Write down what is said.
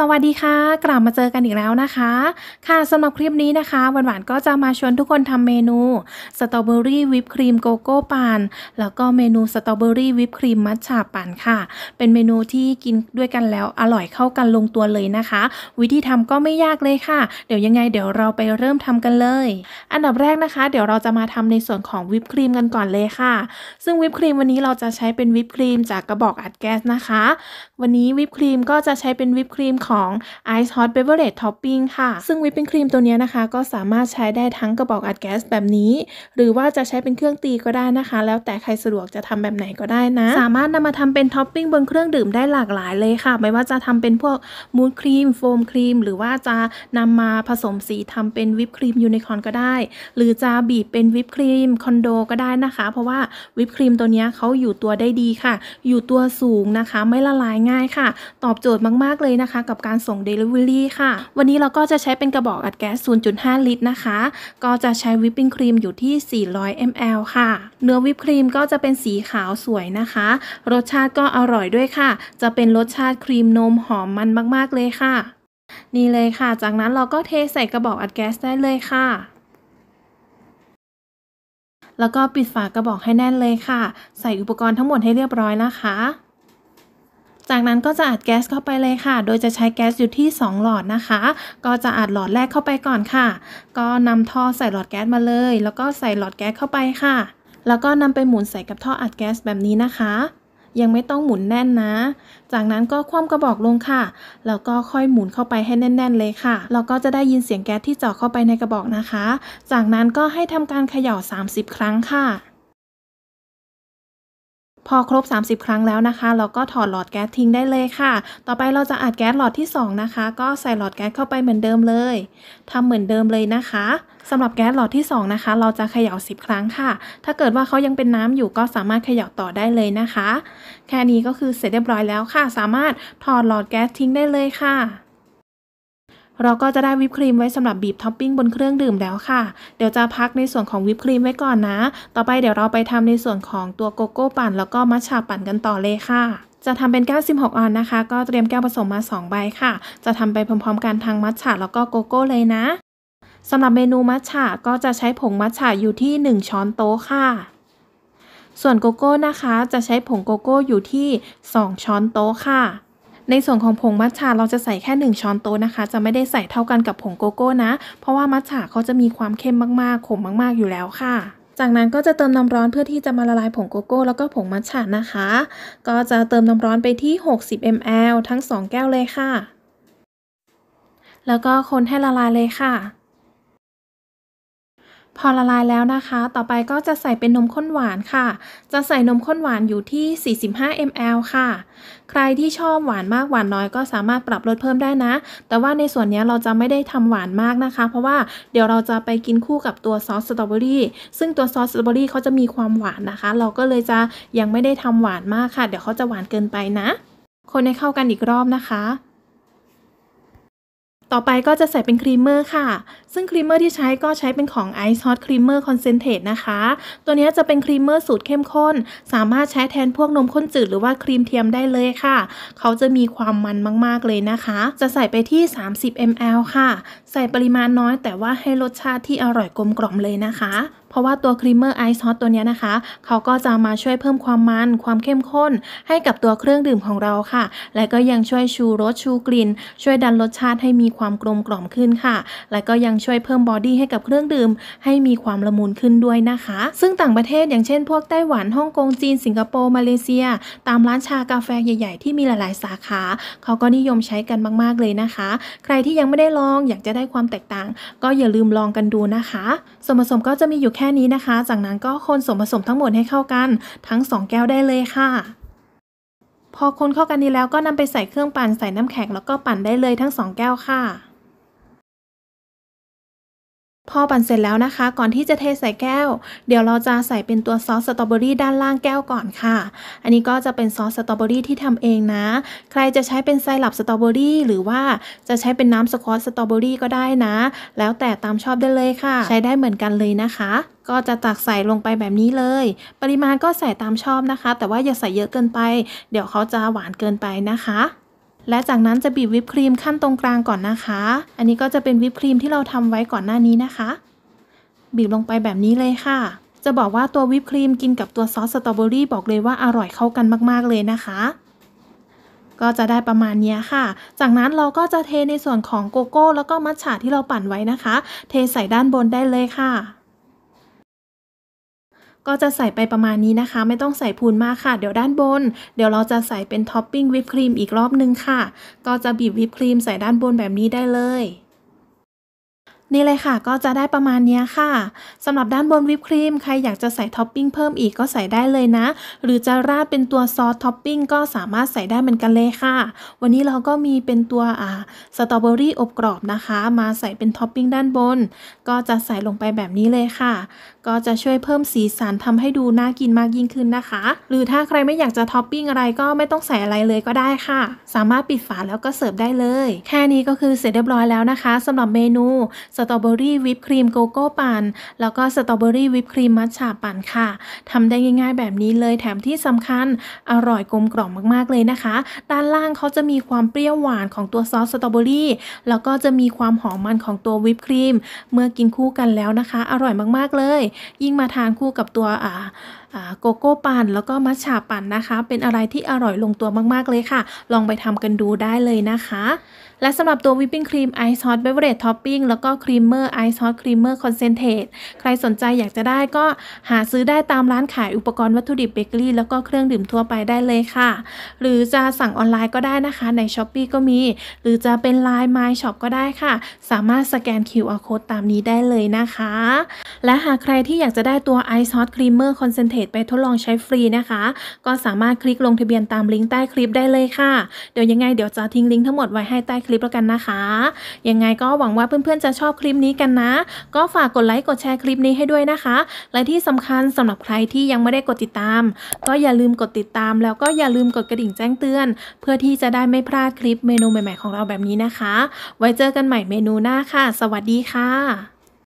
สวัสดีค่ะ กลับมาเจอกันอีกแล้วนะคะ ค่ะสำหรับคลิปนี้นะคะหวานก็จะมาชวนทุกคนทำเมนูสตรอเบอรี่วิปครีมโกโก้ปั่นแล้วก็เมนูสตรอเบอรี่วิปครีมมัทฉาปั่นค่ะ เป็นเมนูที่กินด้วยกันแล้วอร่อยเข้ากันลงตัวเลยนะคะ วิธีทำก็ไม่ยากเลยค่ะ เดี๋ยวยังไงเดี๋ยวเราไปเริ่มทำกันเลย อันดับแรกนะคะ เดี๋ยวเราจะมาทำในส่วนของวิปครีมกันก่อนเลยค่ะซึ่งวิปครีมวันนี้เราจะใช้เป็นวิปครีมจากกระบอกอัดแก๊สนะคะ วันนี้วิปครีมก็จะใช้เป็นวิปครีมของ Ice Hot Beverage Topping ค่ะ ซึ่งวิปปิ้งครีมตัวนี้นะคะก็สามารถใช้ได้ทั้งกระบอกอัดแก๊สแบบนี้ หรือว่าจะใช้เป็นเครื่องตีก็ได้นะคะ แล้วแต่ใครสะดวกจะทำแบบไหนก็ได้นะ สามารถนำมาทำเป็นท็อปปิ้งบนเครื่องดื่มได้หลากหลายเลยค่ะ ไม่ว่าจะทำเป็นพวกมูสครีมโฟมครีมหรือว่าจะนำมาผสมสีทำเป็นวิปครีมยูนิคอร์นก็ได้หรือจะบีบเป็นวิปครีมคอนโดก็ได้นะคะ เพราะว่าวิปครีมตัวนี้เขาอยู่ตัวได้ดีค่ะอยู่ตัวสูงนะคะไม่ละลายง่ายค่ะ ตอบโจทย์มากๆเลยนะคะกับกับการส่ง Delivery ค่ะ วันนี้เราก็จะใช้เป็นกระบอกอัดแก๊ส0.5 ลิตรนะคะ ก็จะใช้วิปปิ้งครีมอยู่ที่ 400 ml ค่ะ เนื้อวิปครีมก็จะเป็นสีขาวสวยนะคะ รสชาติก็อร่อยด้วยค่ะ จะเป็นรสชาติครีมนมหอมมันมากๆเลยค่ะ นี่เลยค่ะ จากนั้นเราก็เทใส่กระบอกอัดแก๊สได้เลยค่ะ แล้วก็ปิดฝากระบอกให้แน่นเลยค่ะ ใส่อุปกรณ์ทั้งหมดให้เรียบร้อยนะคะจากนั้นก็จะอัดแก๊สเข้าไปเลยค่ะ โดยจะใช้แก๊สอยู่ที่ 2 หลอดนะคะ ก็จะอัดหลอดแรกเข้าไปก่อนค่ะ ก็นำท่อใส่หลอดแก๊สมาเลย แล้วก็ใส่หลอดแก๊สเข้าไปค่ะ แล้วก็นำไปหมุนใส่กับท่ออัดแก๊สแบบนี้นะคะ ยังไม่ต้องหมุนแน่นนะ จากนั้นก็คว่ำกระบอกลงค่ะ แล้วก็ค่อยหมุนเข้าไปให้แน่น ๆ เลยค่ะ แล้วก็จะได้ยินเสียงแก๊สที่เจาะเข้าไปในกระบอกนะคะ จากนั้นก็ให้ทำการเขย่า 30 ครั้งค่ะพอครบ 30 ครั้งแล้วนะคะเราก็ถอดหลอดแก๊สทิ้งได้เลยค่ะ ต่อไปเราจะอัดแก๊สหลอดที่ 2 นะคะ ก็ใส่หลอดแก๊สเข้าไปเหมือนเดิมเลย ทำเหมือนเดิมเลยนะคะสำหรับแก๊สหลอดที่2นะคะเราจะเขย่า10 ครั้งค่ะ ถ้าเกิดว่าเขายังเป็นน้ำอยู่ก็สามารถเขย่าต่อได้เลยนะคะ แค่นี้ก็คือเสร็จเรียบร้อยแล้วค่ะ สามารถถอดหลอดแก๊สทิ้งได้เลยค่ะเราก็จะได้วิปครีมไว้สำหรับบีบท็อปปิ้งบนเครื่องดื่มแล้วค่ะ เดี๋ยวจะพักในส่วนของวิปครีมไว้ก่อนนะ ต่อไปเดี๋ยวเราไปทำในส่วนของตัวโกโก้ปั่น แล้วก็มัชชาปั่นกันต่อเลยค่ะ จะทำเป็นแก้ว16ออนนะคะ ก็เตรียมแก้วผสมมา2ใบค่ะ จะทำไปพร้อมๆกันทางมัทฉาแล้วก็โกโก้เลยนะ สำหรับเมนูมัทฉาก็จะใช้ผงมัทฉาอยู่ที่ 1 ช้อนโต๊ะค่ะ ส่วนโกโก้ นะคะ จะใช้ผงโกโก้ อยู่ที่ 2 ช้อนโต๊ะค่ะในส่วนของผงมัทฉะเราจะใส่แค่ 1ช้อนโต๊ะนะคะจะไม่ได้ใส่เท่ากันกับผงโกโก้นะเพราะว่ามัทฉะเขาจะมีความเข้มมากๆขมมากๆอยู่แล้วค่ะ จากนั้นก็จะเติมน้ำร้อนเพื่อที่จะมาละลายผงโกโก้ แล้วก็ผงมัทฉะนะคะ ก็จะเติมน้ำร้อนไปที่ 60 ml ทั้ง 2 แก้วเลยค่ะ แล้วก็คนให้ละลายเลยค่ะพอละลายแล้วนะคะ ต่อไปก็จะใส่เป็นนมข้นหวานค่ะ จะใส่นมข้นหวานอยู่ที่ 45 ml ค่ะ ใครที่ชอบหวานมากหวานน้อยก็สามารถปรับลดเพิ่มได้นะ แต่ว่าในส่วนนี้เราจะไม่ได้ทำหวานมากนะคะ เพราะว่าเดี๋ยวเราจะไปกินคู่กับตัวซอสสตรอเบอรี่ ซึ่งตัวซอสสตรอเบอรี่เขาจะมีความหวานนะคะ เราก็เลยจะยังไม่ได้ทำหวานมากค่ะ เดี๋ยวเขาจะหวานเกินไปนะ คนให้เข้ากันอีกรอบนะคะต่อไปก็จะใส่เป็นครีมเมอร์ค่ะ ซึ่งครีมเมอร์ที่ใช้ก็ใช้เป็นของ Ice Hot Creamer Concentrate นะคะ ตัวนี้จะเป็นครีมเมอร์สูตรเข้มข้น สามารถใช้แทนพวกนมข้นจืดหรือว่าครีมเทียมได้เลยค่ะ เขาจะมีความมันมากๆเลยนะคะ จะใส่ไปที่ 30 ml ค่ะ ใส่ปริมาณน้อยแต่ว่าให้รสชาติที่อร่อยกลมกล่อมเลยนะคะราะว่าตัวครีมเมอร์ไอซ์ฮอตตัวนี้นะคะ เขาก็จะมาช่วยเพิ่มความมันความเข้มข้น ให้กับตัวเครื่องดื่มของเราค่ะ และก็ยังช่วยชูรสชูกลิ่นช่วยดันรสชาติให้มีความกลมกล่อมขึ้นค่ะ และก็ยังช่วยเพิ่มบอดี้ให้กับเครื่องดื่ม ให้มีความละมุนขึ้นด้วยนะคะ ซึ่งต่างประเทศอย่างเช่นพวกไต้หวันฮ่องกงจีนสิงคโปร์มาเลเซีย ตามร้านชากาแฟใหญ่ๆ ที่มีหลายๆสาขาเขาก็นิยมใช้กันมากๆเลยนะคะ ใครที่ยังไม่ได้ลองอยากจะได้ความแตกต่าง ก็อย่าลืมลองกันดูนะคะส่วนผสมก็จะมีอยู่แค่ค่นี้นะคะ จากนั้นก็คนส่วนผสมทั้งหมดให้เข้ากัน ทั้ง 2 แก้วได้เลยค่ะ พอคนเข้ากันดีแล้วก็นำไปใส่เครื่องปั่นใส่น้ำแข็งแล้วก็ปั่นได้เลยทั้ง 2 แก้วค่ะพอปั่นเสร็จแล้วนะคะ ก่อนที่จะเทใส่แก้ว เดี๋ยวเราจะใส่เป็นตัวซอสสตรอเบอรี่ด้านล่างแก้วก่อนค่ะ อันนี้ก็จะเป็นซอสสตรอเบอรี่ที่ทำเองนะ ใครจะใช้เป็นไซรัปสตรอเบอรี่หรือว่าจะใช้เป็นน้ำสควอตสตรอเบอรี่ก็ได้นะ แล้วแต่ตามชอบได้เลยค่ะใช้ได้เหมือนกันเลยนะคะ ก็จะตักใส่ลงไปแบบนี้เลย ปริมาณก็ใส่ตามชอบนะคะ แต่ว่าอย่าใส่เยอะเกินไป เดี๋ยวเขาจะหวานเกินไปนะคะและจากนั้นจะบีบวิปครีมขั้นตรงกลางก่อนนะคะ อันนี้ก็จะเป็นวิปครีมที่เราทำไว้ก่อนหน้านี้นะคะ บีบลงไปแบบนี้เลยค่ะ จะบอกว่าตัววิปครีมกินกับตัวซอสสตรอเบอรี่บอกเลยว่าอร่อยเข้ากันมากๆเลยนะคะ ก็จะได้ประมาณนี้ค่ะ จากนั้นเราก็จะเทในส่วนของโกโก้แล้วก็มัทฉะที่เราปั่นไว้นะคะ เทใส่ด้านบนได้เลยค่ะก็จะใส่ไปประมาณนี้นะคะ ไม่ต้องใส่พูนมากค่ะ เดี๋ยวด้านบน เดี๋ยวเราจะใส่เป็นท็อปปิ้งวิปครีมอีกรอบนึงค่ะ ก็จะบีบวิปครีมใส่ด้านบนแบบนี้ได้เลย นี่เลยค่ะก็จะได้ประมาณนี้ค่ะสำหรับด้านบนวิปครีมใครอยากจะใส่ท็อปปิ้งเพิ่มอีกก็ใส่ได้เลยนะ หรือจะราดเป็นตัวซอสท็อปปิ้งก็สามารถใส่ได้เหมือนกันเลยค่ะ วันนี้เราก็มีเป็นตัวอ่าสตรอเบอรี่อบกรอบนะคะ มาใส่เป็นท็อปปิ้งด้านบน ก็จะใส่ลงไปแบบนี้เลยค่ะก็จะช่วยเพิ่มสีสันทำให้ดูน่ากินมากยิ่งขึ้นนะคะ หรือถ้าใครไม่อยากจะท็อปปิ้งอะไรก็ไม่ต้องใส่อะไรเลยก็ได้ค่ะ สามารถปิดฝาแล้วก็เสิร์ฟได้เลย แค่นี้ก็คือเสร็จเรียบร้อยแล้วนะคะสำหรับเมนูสตรอเบอรี่วิปครีมโกโก้ปั่น แล้วก็สตรอเบอรี่วิปครีมมัทฉะปั่นค่ะทำได้ง่ายๆแบบนี้เลยแถมที่สำคัญอร่อยกลมกล่อมมากๆเลยนะคะ ด้านล่างเขาจะมีความเปรี้ยวหวานของตัวซอสสตรอเบอรี่แล้วก็จะมีความหอมมันของตัววิปครีม เมื่อกินคู่กันแล้วนะคะ อร่อยมากๆเลยยิ่งมาทานคู่กับตัวอ่าโกโก้ปั่นแล้วก็มัชชาปั่นนะคะ เป็นอะไรที่อร่อยลงตัวมากๆเลยค่ะ ลองไปทำกันดูได้เลยนะคะ และสำหรับตัววิปปิ้งครีมไอซ์ซอสเบเวอร์เรจท็อปปิ้งแล้วก็ครีมเมอร์ไอซ์ซอสครีมเมอร์คอนเซนเทรตใครสนใจอยากจะได้ก็หาซื้อได้ตามร้านขายอุปกรณ์วัตถุดิบเบเกอรี่แล้วก็เครื่องดื่มทั่วไปได้เลยค่ะ หรือจะสั่งออนไลน์ก็ได้นะคะ ใน s h อ p e e ก็มี หรือจะเป็น Line My Shop ก็ได้ค่ะ สามารถสแกน QR Code ตามนี้ได้เลยนะคะ และหากใครที่อยากจะได้ตัวไอซ์อสครีมเมอร์คอนเซนเทพจไปทดลองใช้ฟรีนะคะ ก็สามารถคลิกลงทะเบียนตามลิงก์ใต้คลิปได้เลยค่ะ เดี๋ยวยังไงเดี๋ยวจะทิ้งลิงก์ทั้งหมดไว้ให้ใต้คลิปแล้วกันนะคะ ยังไงก็หวังว่าเพื่อนๆ จะชอบคลิปนี้กันนะ ก็ฝากกดไลค์กดแชร์คลิปนี้ให้ด้วยนะคะ และที่สำคัญสำหรับใครที่ยังไม่ได้กดติดตาม ก็อย่าลืมกดติดตาม แล้วก็อย่าลืมกดกระดิ่งแจ้งเตือน เพื่อที่จะได้ไม่พลาดคลิปเมนูใหม่ ๆ ของเราแบบนี้นะคะ ไว้เจอกันใหม่เมนูหน้าค่ะ สวัสดีค่ะ